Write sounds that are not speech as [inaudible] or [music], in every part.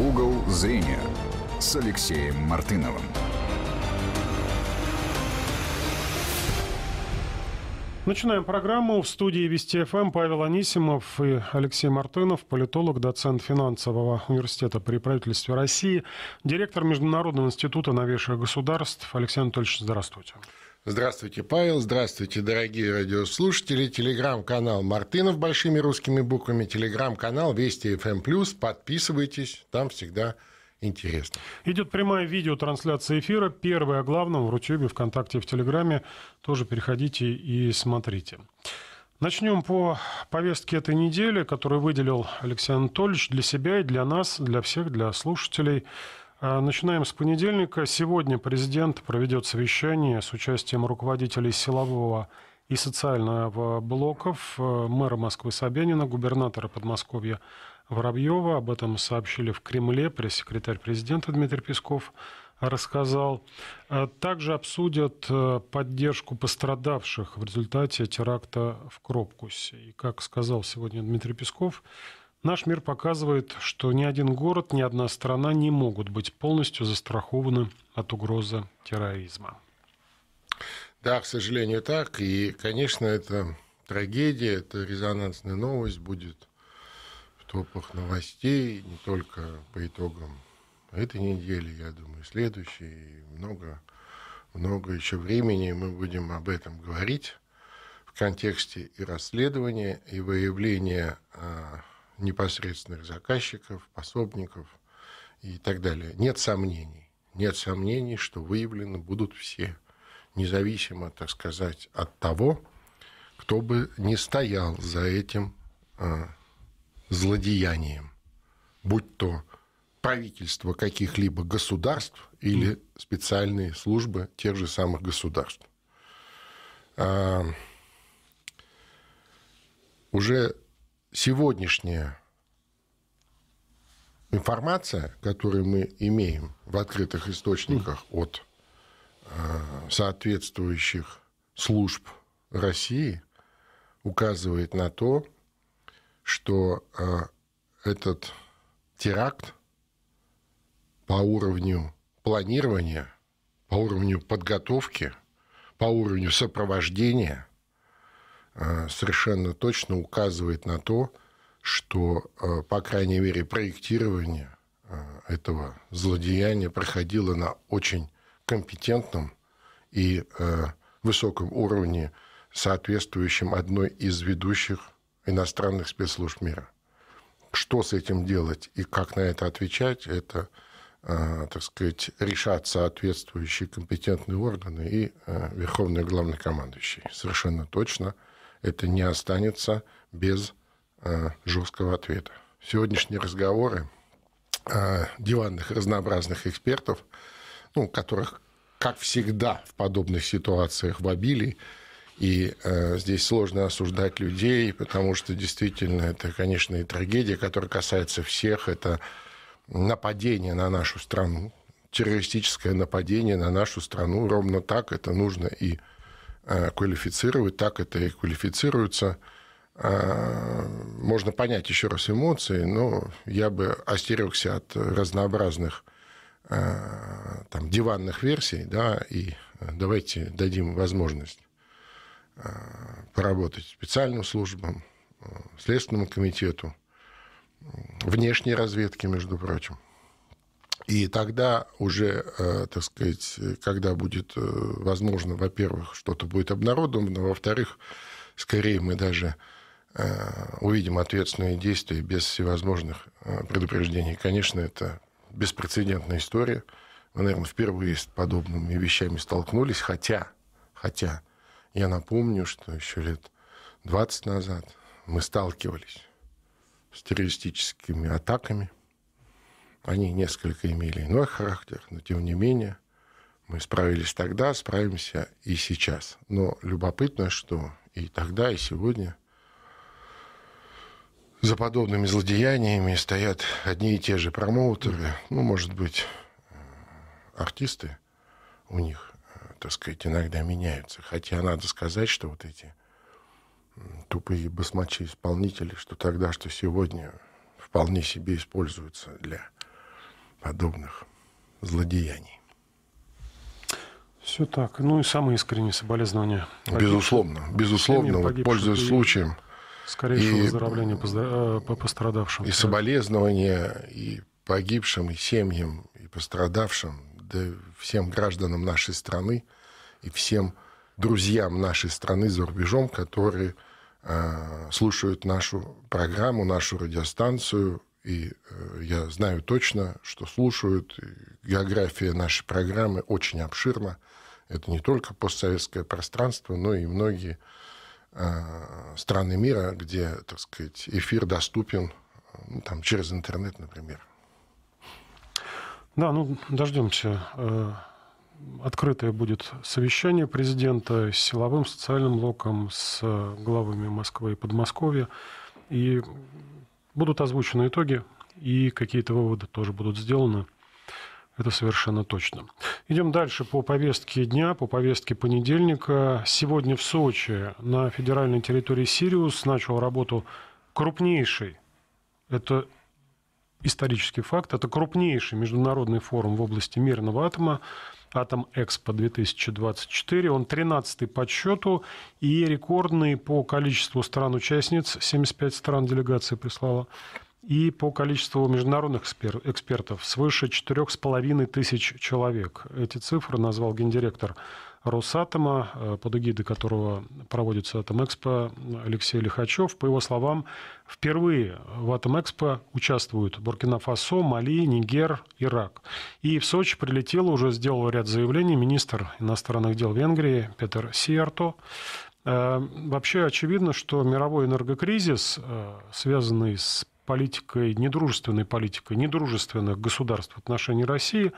Угол зрения с Алексеем Мартыновым. Начинаем программу. В студии Вести ФМ Павел Анисимов и Алексей Мартынов, политолог, доцент финансового университета при правительстве России, директор Международного института новейших государств. Алексей Анатольевич, здравствуйте. Здравствуйте. Здравствуйте, Павел. Здравствуйте, дорогие радиослушатели. Телеграм-канал Мартынов большими русскими буквами. Телеграм-канал Вести ФМ+. Эм Подписывайтесь, там всегда интересно. Идет прямая видеотрансляция эфира. Первая о главном в Рутюбе, ВКонтакте, в Телеграме. Тоже переходите и смотрите. Начнем по повестке этой недели, которую выделил Алексей Анатольевич для себя и для нас, для всех, для слушателей. А, начинаем с понедельника. Сегодня президент проведет совещание с участием руководителей силового и социального блоков, э, мэра Москвы Собянина, губернатора Подмосковья Воробьева. Об этом сообщили в Кремле. Пресс-секретарь президента Дмитрий Песков рассказал. А также обсудят э, поддержку пострадавших в результате теракта в Кропкусе. И, как сказал сегодня Дмитрий Песков, Наш мир показывает, что ни один город, ни одна страна не могут быть полностью застрахованы от угрозы терроризма. Да, к сожалению, так. И, конечно, это трагедия, это резонансная новость будет в топах новостей, не только по итогам этой недели, я думаю, следующей, много, много еще времени мы будем об этом говорить в контексте и расследования, и выявления а, непосредственных заказчиков, пособников и так далее. Нет сомнений. Нет сомнений, что выявлены будут все, независимо, так сказать, от того, кто бы не стоял за этим э, злодеянием, будь то правительство каких-либо государств или специальные службы тех же самых государств. А, уже сегодняшняя информация, которую мы имеем в открытых источниках от э, соответствующих служб России, указывает на то, что э, этот теракт по уровню планирования, по уровню подготовки, по уровню сопровождения э, совершенно точно указывает на то, что, э, по крайней мере, проектирование э, этого злодеяния проходило на очень компетентном и э, высоком уровне, соответствующем одной из ведущих иностранных спецслужб мира. Что с этим делать и как на это отвечать, это, так сказать, решат соответствующие компетентные органы и Верховный главнокомандующий. Совершенно точно это не останется без Э, жесткого ответа. Сегодняшние разговоры э, диванных разнообразных экспертов, ну, которых, как всегда, в подобных ситуациях в обилии, и э, здесь сложно осуждать людей, потому что действительно это, конечно, и трагедия, которая касается всех. Это нападение на нашу страну, террористическое нападение на нашу страну. Ровно так это нужно и э, квалифицировать, так это и квалифицируется. А, можно понять еще раз эмоции, но я бы остерегся от разнообразных а, там, диванных версий, да, и давайте дадим возможность а, поработать специальным службам, Следственному комитету, внешней разведке, между прочим. И тогда уже, так сказать, когда будет э, возможно, во-первых, что-то будет обнародовано, во-вторых, скорее мы даже Э, увидим ответственные действия без всевозможных э, предупреждений. Конечно, это беспрецедентная история. Мы, наверное, впервые с подобными вещами столкнулись, хотя, хотя я напомню, что еще лет 20 назад мы сталкивались с террористическими атаками. Они несколько имели иной характер, но тем не менее мы справились тогда, справимся и сейчас. Но любопытно, что и тогда, и сегодня – за подобными злодеяниями стоят одни и те же промоутеры, ну, может быть, э, артисты у них, э, так сказать, иногда меняются. Хотя надо сказать, что вот эти тупые басмачи-исполнители, что тогда, что сегодня, вполне себе используются для подобных злодеяний. Все так. Ну и самые искренние соболезнования. Безусловно, безусловно. Вот, погиб, пользуясь случаем, Скорейшего и, выздоровления э, по пострадавшим. И соболезнования и погибшим, и семьям, и пострадавшим, да всем гражданам нашей страны и всем друзьям нашей страны за рубежом, которые э, слушают нашу программу, нашу радиостанцию. И э, я знаю точно, что слушают. география нашей программы очень обширна. Это не только постсоветское пространство, но и многие Э, страны мира, где, так сказать, эфир доступен э, ну, там, через интернет, например. Да, ну дождемся. Э, открытое будет совещание президента с силовым социальным локом с главами Москвы и Подмосковья. И будут озвучены итоги, и какие-то выводы тоже будут сделаны. Это совершенно точно. Идем дальше по повестке дня, по повестке понедельника. Сегодня в Сочи на федеральной территории Сириус начал работу крупнейший, это исторический факт, это крупнейший международный форум в области мирного атома, Атом Экспо 2024. Он 13 по счету и рекордный по количеству стран-участниц. 75 стран делегация прислала и по количеству международных экспер- экспертов свыше четырех с половиной тысяч человек. Эти цифры назвал гендиректор Росатома, э, под эгидой которого проводится Атомэкспо Алексей Лихачев. По его словам, впервые в Атомэкспо участвуют Буркина-Фасо, Мали, Нигер, Ирак. И в Сочи прилетел, уже сделал ряд заявлений министр иностранных дел Венгрии Петр Сиарто. Э, вообще очевидно, что мировой энергокризис, э, связанный с политикой, недружественной политикой недружественных государств в отношении России,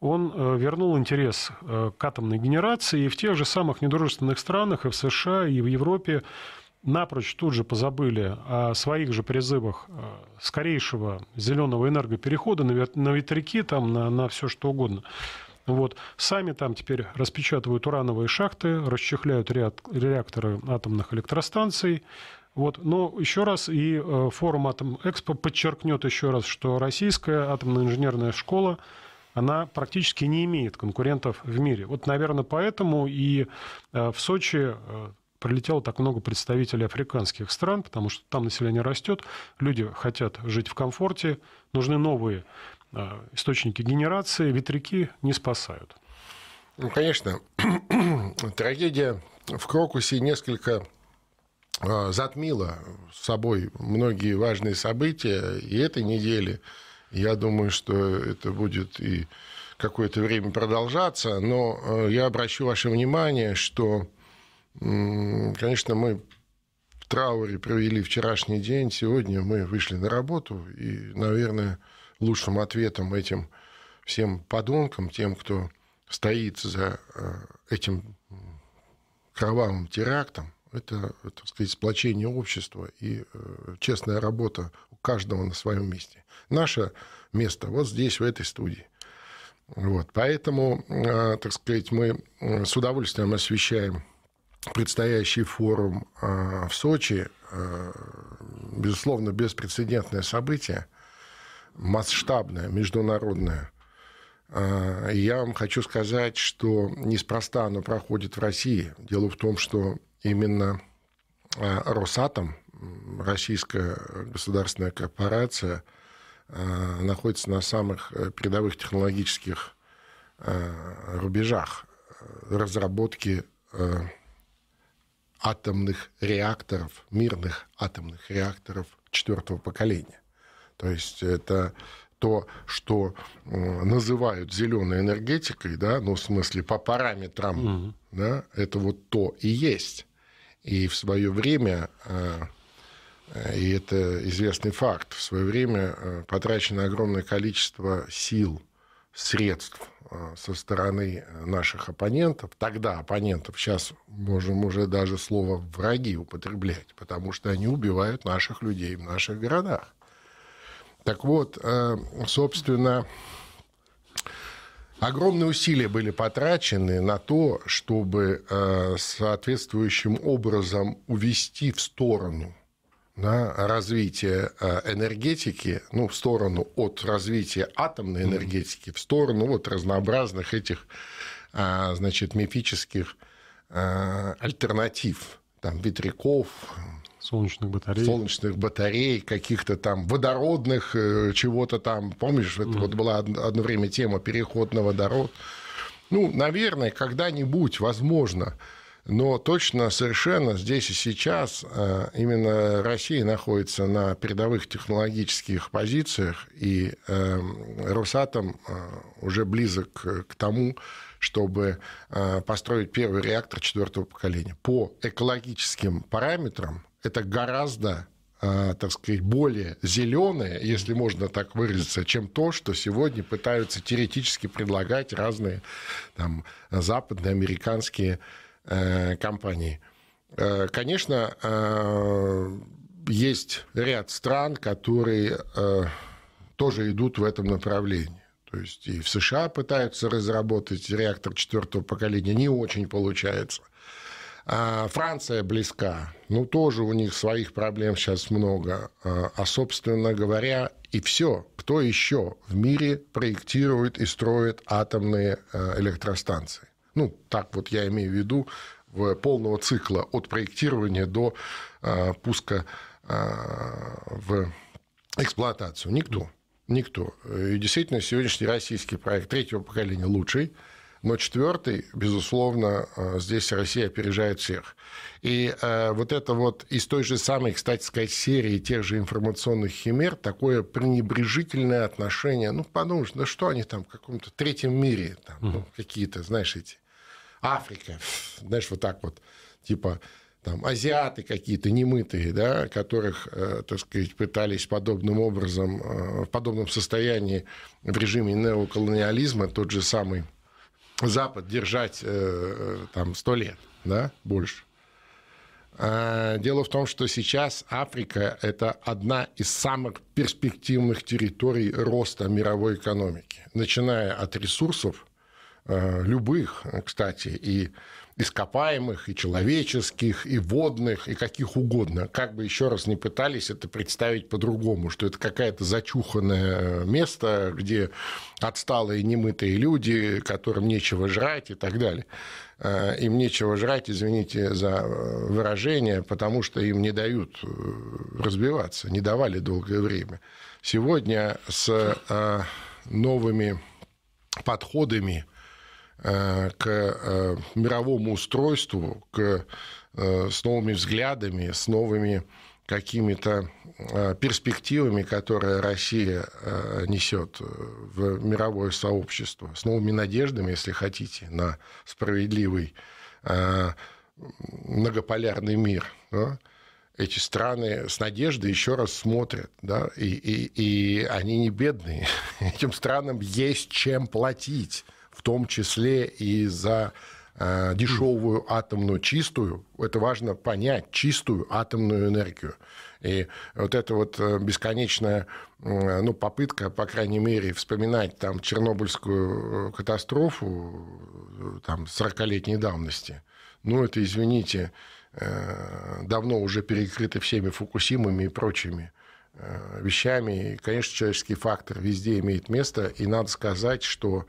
он э, вернул интерес э, к атомной генерации, и в тех же самых недружественных странах, и в США, и в Европе напрочь тут же позабыли о своих же призывах э, скорейшего зеленого энергоперехода на ветряки, там, на, на все что угодно. Вот. Сами там теперь распечатывают урановые шахты, расчехляют ряд реакторы атомных электростанций, вот. Но еще раз и э, форум «Атом-Экспо» подчеркнет еще раз, что российская атомная инженерная школа она практически не имеет конкурентов в мире. Вот, наверное, поэтому и э, в Сочи э, прилетело так много представителей африканских стран, потому что там население растет, люди хотят жить в комфорте, нужны новые источники генерации, ветряки не спасают. Ну, конечно, [clears throat] трагедия в Крокусе несколько а, затмила собой многие важные события и этой недели. Я думаю, что это будет и какое-то время продолжаться, но а, я обращу ваше внимание, что, конечно, мы в трауре провели вчерашний день, сегодня мы вышли на работу, и, наверное, лучшим ответом этим всем подонкам, тем, кто стоит за а, этим кровавым терактом, это, э, так сказать, сплочение общества и э, честная работа у каждого на своем месте. Наше место вот здесь, в этой студии. Вот. Поэтому, э, так сказать, мы э, с удовольствием освещаем предстоящий форум э, в Сочи. Э, безусловно, беспрецедентное событие, масштабное, международное. Э, я вам хочу сказать, что неспроста оно проходит в России. Дело в том, что именно а, Росатом, российская государственная корпорация, а, находится на самых э, передовых технологических а, рубежах э, разработки э, атомных реакторов, мирных атомных реакторов четвертого поколения. То есть это то, что называют зеленой энергетикой, да, ну, в смысле, по параметрам, угу. да, это вот то и есть. И в свое время, а, и это известный факт, в свое время а, потрачено огромное количество сил, средств а, со стороны наших оппонентов, тогда оппонентов, сейчас можем уже даже слово «враги» употреблять, потому что они убивают наших людей в наших городах. Так вот, собственно, Огромные усилия были потрачены на то, чтобы э, соответствующим образом увести в сторону да, развитие э, энергетики, ну, в сторону от развития атомной энергетики, в сторону вот разнообразных этих, э, значит, мифических э, альтернатив, там, ветряков, Солнечных батарей. Солнечных батарей, каких-то там водородных, э, чего-то там. Помнишь, mm. это вот была одно время тема переход на водород. Ну, наверное, когда-нибудь, возможно. Но точно совершенно здесь и сейчас э, именно Россия находится на передовых технологических позициях, и эм, Росатом э, уже близок к тому, чтобы построить первый реактор четвертого поколения. По экологическим параметрам это гораздо а, так сказать, более зеленое, если можно так выразиться, чем то, что сегодня пытаются теоретически предлагать разные там, западные, американские э, компании. Э, конечно, э, есть ряд стран, которые тоже идут в этом направлении. То есть и в США пытаются разработать реактор четвертого поколения, не очень получается. А, Франция близка. Ну, тоже у них своих проблем сейчас много. А, а, собственно говоря, и все. Кто еще в мире проектирует и строит атомные а, электростанции? Ну, так вот я имею в виду в полного цикла от проектирования до пуска в эксплуатацию. Никто. Никто. И действительно, сегодняшний российский проект третьего поколения лучший – но четвертый, безусловно, э, здесь Россия опережает всех. И э, вот это вот из той же самой, кстати сказать, серии тех же информационных химер такое пренебрежительное отношение. Ну, потому да что они там в каком-то третьем мире, там, ну, какие-то, знаешь, эти Африка, [laughs] знаешь, вот так вот, типа там азиаты какие-то немытые, да, которых, э, так сказать, пытались подобным образом, э, в подобном состоянии в режиме неоколониализма, тот же самый Запад держать э, э, там сто лет, да, больше. А, дело в том, что сейчас Африка – это одна из самых перспективных территорий роста мировой экономики, начиная от ресурсов э, – любых, кстати, и ископаемых, и человеческих, и водных, и каких угодно. Как бы еще раз не пытались это представить по-другому, что это какая-то зачуханное э, место, где отсталые немытые люди, которым нечего жрать и так далее. Э, им нечего жрать, извините за э, выражение, потому что им не дают разбиваться, не давали долгое время. Сегодня с новыми подходами – Э, к э, мировому устройству, к, э, с новыми взглядами, с новыми какими-то перспективами, которые Россия несет в мировое сообщество, с новыми надеждами, если хотите, на справедливый многополярный мир. Эти страны с надеждой еще раз смотрят, да? и, и, и они не бедные. [laughs] Этим странам есть чем платить в том числе и за э, дешевую атомную чистую, это важно понять, чистую атомную энергию. И вот эта вот э, бесконечная э, ну, попытка, по крайней мере, вспоминать там Чернобыльскую катастрофу там, 40-летней давности, ну, это, извините, давно уже перекрыты всеми Фукусимами и прочими вещами. И, конечно, человеческий фактор везде имеет место. И надо сказать, что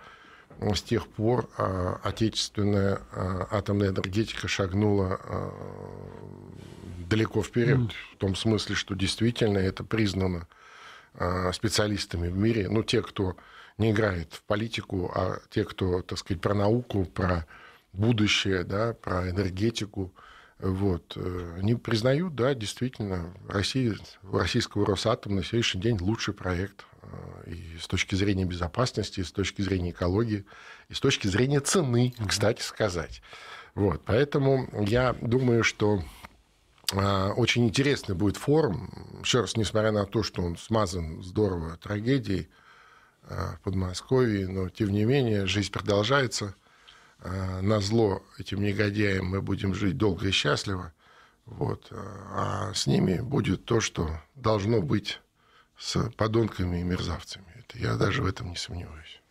с тех пор а, отечественная а, атомная энергетика шагнула а, далеко вперед, mm. в том смысле, что действительно это признано специалистами в мире, ну, те, кто не играет в политику, а те, кто, так сказать, про науку, про будущее, да, про энергетику, вот, э, они признают, да, действительно, Россия, российского Росатом на сегодняшний день лучший проект – и с точки зрения безопасности, и с точки зрения экологии, и с точки зрения цены, кстати сказать. Вот, поэтому я думаю, что а, очень интересный будет форум. Еще раз, несмотря на то, что он смазан здорово трагедией а, в Подмосковье, но тем не менее жизнь продолжается. А, на зло этим негодяям мы будем жить долго и счастливо. Вот. А с ними будет то, что должно быть с подонками и мерзавцами. Это, я даже в этом не сомневаюсь.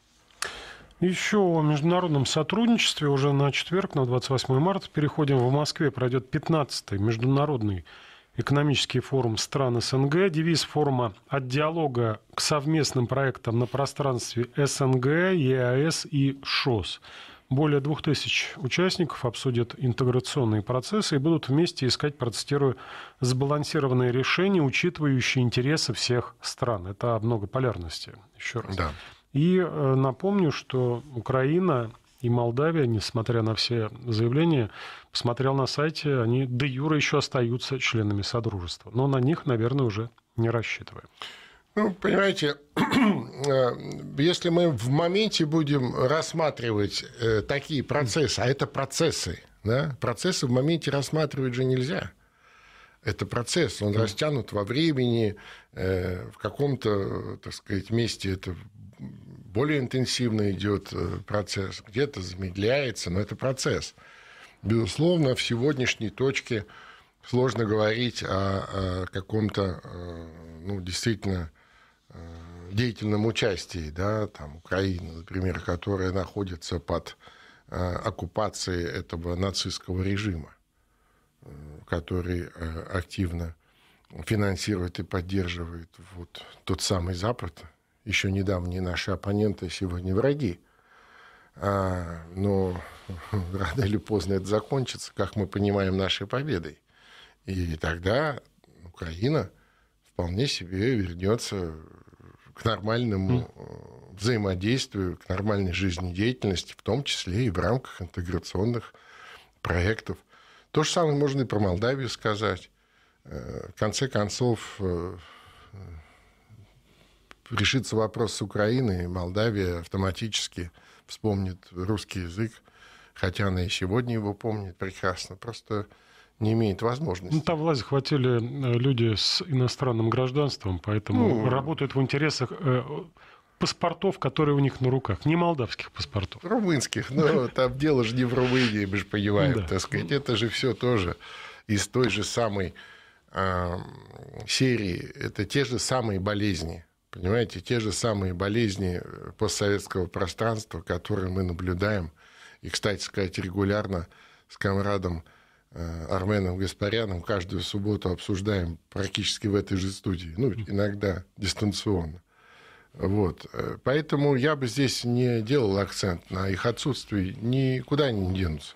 Еще о международном сотрудничестве уже на четверг, на 28 марта, переходим в Москве, пройдет 15-й международный экономический форум стран СНГ. Девиз форума «От диалога к совместным проектам на пространстве СНГ, ЕАС и ШОС». Более двух тысяч участников обсудят интеграционные процессы и будут вместе искать, процитирую, сбалансированные решения, учитывающие интересы всех стран. Это о многополярности, еще раз. Да. И э, напомню, что Украина и Молдавия, несмотря на все заявления, посмотрел на сайте, они де юра еще остаются членами Содружества. Но на них, наверное, уже не рассчитываем. Ну, понимаете, [clears throat] э, если мы в моменте будем рассматривать э, такие процессы, а это процессы, да, процессы в моменте рассматривать же нельзя. Это процесс, он растянут во времени, э, в каком-то, так сказать, месте это более интенсивно идет э, процесс, где-то замедляется, но это процесс. Безусловно, в сегодняшней точке сложно говорить о, о каком-то, э, ну, действительно, деятельном участии, да, там Украина, например, которая находится под э, оккупацией этого нацистского режима, э, который э, активно финансирует и поддерживает вот тот самый Запад, еще недавние наши оппоненты, сегодня враги. А, но [laughs] рано или поздно это закончится, как мы понимаем, нашей победой. И тогда Украина вполне себе вернется к нормальному э, взаимодействию, к нормальной жизнедеятельности, в том числе и в рамках интеграционных проектов. То же самое можно и про Молдавию сказать. Э, в конце концов, э, решится вопрос с Украиной, Молдавия автоматически вспомнит русский язык, хотя она и сегодня его помнит прекрасно. Просто не имеет возможности. Ну, там власть захватили э, люди с иностранным гражданством, поэтому ну, работают в интересах э, паспортов, которые у них на руках. Не молдавских паспортов. Румынских. Но [laughs] там дело же не в Румынии, мы же понимаем, так сказать. Это же все тоже из той же самой серии. Это те же самые болезни. Понимаете, те же самые болезни э, постсоветского пространства, которые мы наблюдаем. И, кстати сказать, регулярно с комрадом Э, Арменом Гаспаряном каждую субботу обсуждаем практически в этой же студии, ну, иногда дистанционно. Вот. Э, поэтому я бы здесь не делал акцент на их отсутствии, никуда они не денутся.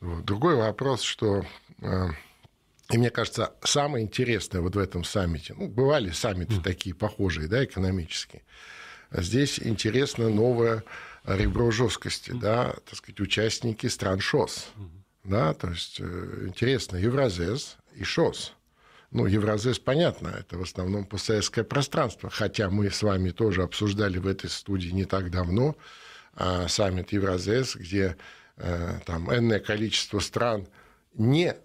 Вот. Другой вопрос, что, э, и мне кажется, самое интересное вот в этом саммите, ну, бывали саммиты такие похожие, да, экономические, здесь интересно новое ребро жесткости, да, так сказать, участники стран ШОС да, то есть э, интересно, Евразес и ШОС. Ну, Евразес, понятно, это в основном постсоветское пространство, хотя мы с вами тоже обсуждали в этой студии не так давно а, саммит Евразес, где а, там энное количество стран не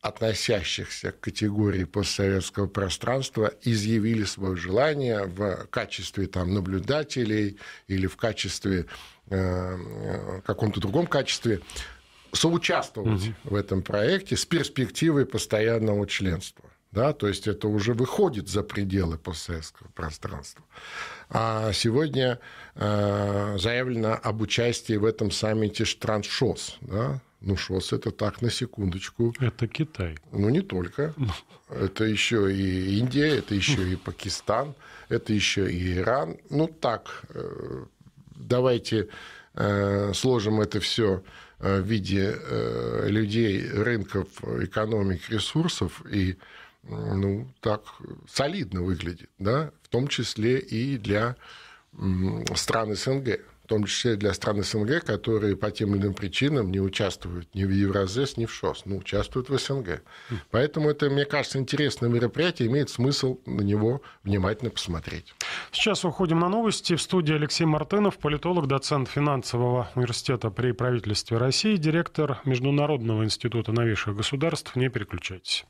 относящихся к категории постсоветского пространства, изъявили свое желание в качестве там, наблюдателей или в качестве э, э каком-то другом качестве соучаствовать угу. в этом проекте с перспективой постоянного членства. Да, то есть это уже выходит за пределы постсоветского пространства. А сегодня э, заявлено об участии в этом саммите Штрандшос. Да? Ну, ШОС это так, на секундочку. Это Китай. Ну, не только. Ну. Это еще и Индия, это еще и Пакистан, это еще и Иран. Ну, так, э, давайте э, сложим это все Э, в виде э, людей, рынков, экономик, ресурсов и ну, так солидно выглядит, да, в том числе и для стран СНГ в том числе для стран СНГ, которые по тем или иным причинам не участвуют ни в Евразес, ни в ШОС, но участвуют в СНГ. Поэтому это, мне кажется, интересное мероприятие, имеет смысл на него внимательно посмотреть. Сейчас уходим на новости. В студии Алексей Мартынов, политолог, доцент финансового университета при правительстве России, директор Международного института новейших государств. Не переключайтесь.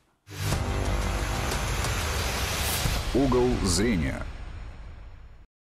Угол зрения.